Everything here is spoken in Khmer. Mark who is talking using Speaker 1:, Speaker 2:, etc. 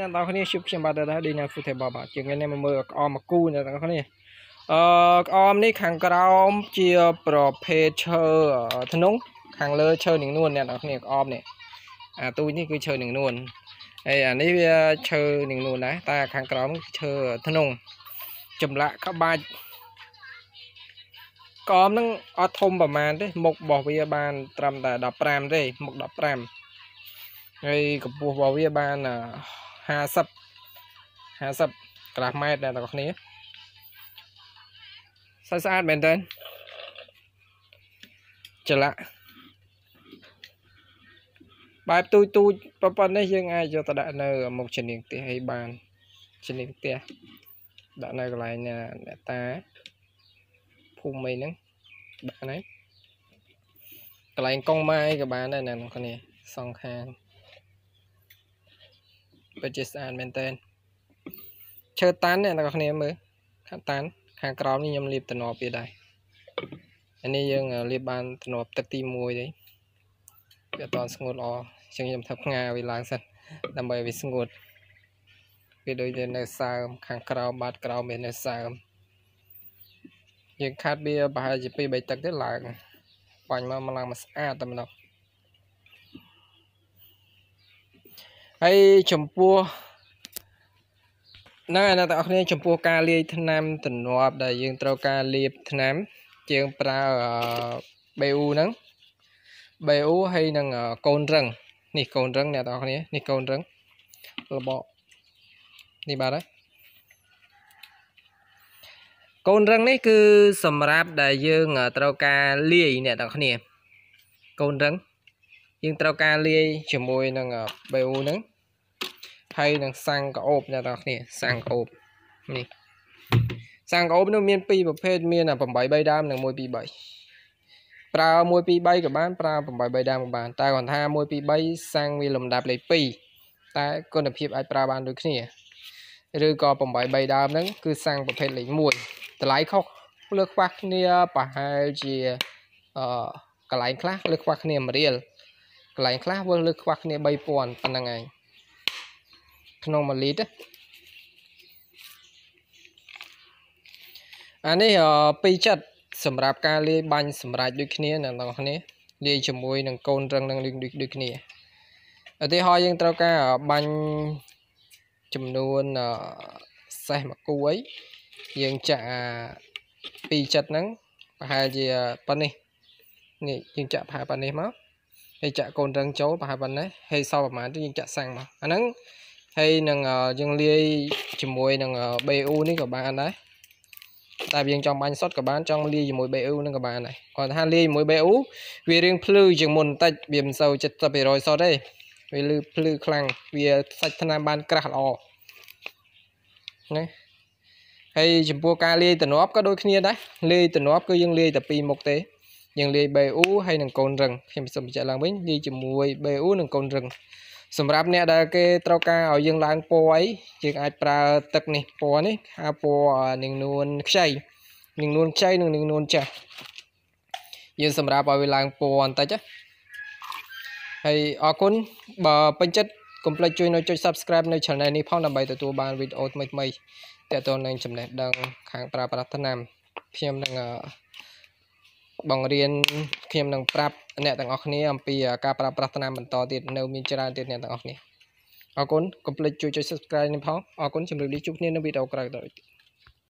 Speaker 1: អ្នកនរគ្នាជួបខ្ញុំបាទដែរដូចនៅ Football បាទជាងនេះមកមើលក្អមមកគូអ្នកនរគ្នាអឺក្អមនេះខាងក្រោមជាប្រភេទឈើធ្នុងខាងលើឈើនឹងនួនអ្នកនរគ្នាក្អមនេះអាទូចនេះគឺឈើនឹងនួនហើយអានេះវាឈើនឹងនួនដែរតែខាងក្រោមឈើធ្នុងចម្លាក់ក្បាច់ក្អមនឹងអត់ធំប្រហែលទេមុខរបស់វាបាន ត្រឹមតែ15ទេមុខ15ហើយកម្ពស់របស់វាបាន50 50ក្រាស់ម៉ែត្រអ្នកទាំងគ្នាស្អាតស្អាតមែនតើចលៈបែបទូចទូចប៉ុណ្ណេះយើងអាចយកទៅដាក់នៅមុខជំនាញផ្ទះឲ្យបានជំនាញផ្ទះដាក់នៅកន្លែងអ្នកតាភូមិអីហ្នឹងដាក់ហ្នឹងកន្លែងកងម៉ាយក៏បានដែរអ្នកនរគ្នាសងខាងពិតជាស្អាតមែនតើឈើតាន់អ្នកនរគ្នាមើលខាងតាន់ខាងក្រោមនេះខ្ញុំលាបតំណប់វាដែរអានេះយើងលាបបានតំណប់ទឹកទី1ទេវាអត់ស្ងួតល្អជាងខ្ញុំធ្វើផ្ងាវាឡើងសិនដើម្បីវាស្ងួតវាដូចជានៅសើមខាងក្រោមបាតក្រោមវានៅសើមយើងខាត់វាប្រហែលជា2 3ទឹកទេឡើងបាញ់មកឡើងមកស្អាតតែម្ដងហើយចំពោះហ្នឹងហើយអ្នកទាំងអស់គ្នាចំពោះការលាយថ្នាំទំនាប់ដែលយើងត្រូវការលាបថ្នាំ ជាងប្រើ BU ហ្នឹង BU ហើយនឹងកូនរឹងនេះកូនរឹងអ្នកទាំងអស់គ្នានេះកូនរឹងលបកនេះបាទហើយកូនរឹង នេះគឺ សម្រាប់ ដែលយើងត្រូវការលាយអ្នកទាំងគ្នាកូនរឹងយើងត្រូវការលាយជាមួយនឹង BU ហ្នឹងហើយនឹងសាំងក្អូបអ្នកនរគ្នាសាំងក្អូបនេះសាំងក្អូបនោះមាន2ប្រភេទមាន8 3ដើមនិង1 2 3ប្រើ1 2 3ក៏បានប្រើ8 3ដើមក៏បានតែគាត់ថា1 2 3សាំងវាលំដាប់លេខ2តែគុណភាពអាចប្រើបានដូចគ្នាឬក៏8 3ដើមហ្នឹងគឺសាំងប្រភេទលេខ1តម្លៃខុសលើខ្វះគ្នាប្រហែលជាអឺកន្លែងខ្លះលើខ្វះគ្នា1រៀលកន្លែងខ្លះវាលើខ្វះគ្នា3000ប៉ុណ្្នឹងឯងក្នុង1លីត្រអានេះពីរចិត្តសម្រាប់ការលាយបាញ់សម្រាប់ដូចគ្នាអ្នកនរគ្នាលាយជាមួយនឹងកូនរឹងនឹងដូចដូចគ្នាឧទាហរណ៍យើងត្រូវការបាញ់ចំនួនសេះមួយគូអីយើងចាក់ពីរចិត្តហ្នឹងប្រហែលជាប៉ុណ្នេះនេះយើងចាក់ប្រហែលប៉ុណ្នេះមកហើយចាក់កូនរឹងចូលប្រហែលប៉ុណ្ណេះហើយសល់ប្រហែលទៅយើងចាក់សាំងមកអាហ្នឹងហើយនឹងយើងលាយជាមួយនឹង BU នេះក៏បានដែរតែយើងចង់បាញ់សុតក៏បាន ចង់លាយជាមួយ BU នឹងក៏បានដែរគាត់ថាលាយជាមួយ BU វារៀងភ្លឺជាងមុនបន្តិចវាមិនសូវ70%សុតទេវាលឺភ្លឺខ្លាំងវាសាច់ថ្នាំបានក្រាស់ល្អណាហើយចំពោះការលាយតំណប់ក៏ដូចគ្នាដែរលាយតំណប់គឺយើងលាយតែពីរមុខទេយើងលាយ BU ហើយនឹងកូនរឹងខ្ញុំសូមបញ្ជាក់ឡើងវិញលាយជាមួយ BU និងកូនរឹងសម្រាប់អ្នកដែលគេត្រូវការឲ្យយើងឡើងពណ៌អីយើងអាចប្រើទឹកនេះពណ៌នេះហៅពណ៌នឹងនួនខ្ចីនឹងនួនខ្ចីនិងនឹងនួនចាស់យើងសម្រាប់ឲ្យវាឡើងពណ៌បន្តិចហើយអរគុណបើពេញចិត្តកុំភ្លេចជួយនៅចុច Subscribe នៅ Channel នេះផងដើម្បីទទួលបានវីដេអូថ្មីៗទាក់ទងនឹងចំណេះដឹងខាងប្រើប្រាស់ថ្នាំខ្ញុំនឹងបង្រៀនខ្ញុំនឹងប្រាប់អ្នកទាំងអស់គ្នាអំពីការប្រើប្រាស់ថ្នាំបន្តទៀតនៅមានច្រើនទៀតអ្នកទាំងអស់គ្នាអរគុណកុំភ្លេចជួយចុច Subscribe នេះផងអរគុណជម្រាបលាជួបគ្នានៅវីដេអូក្រោយទៀត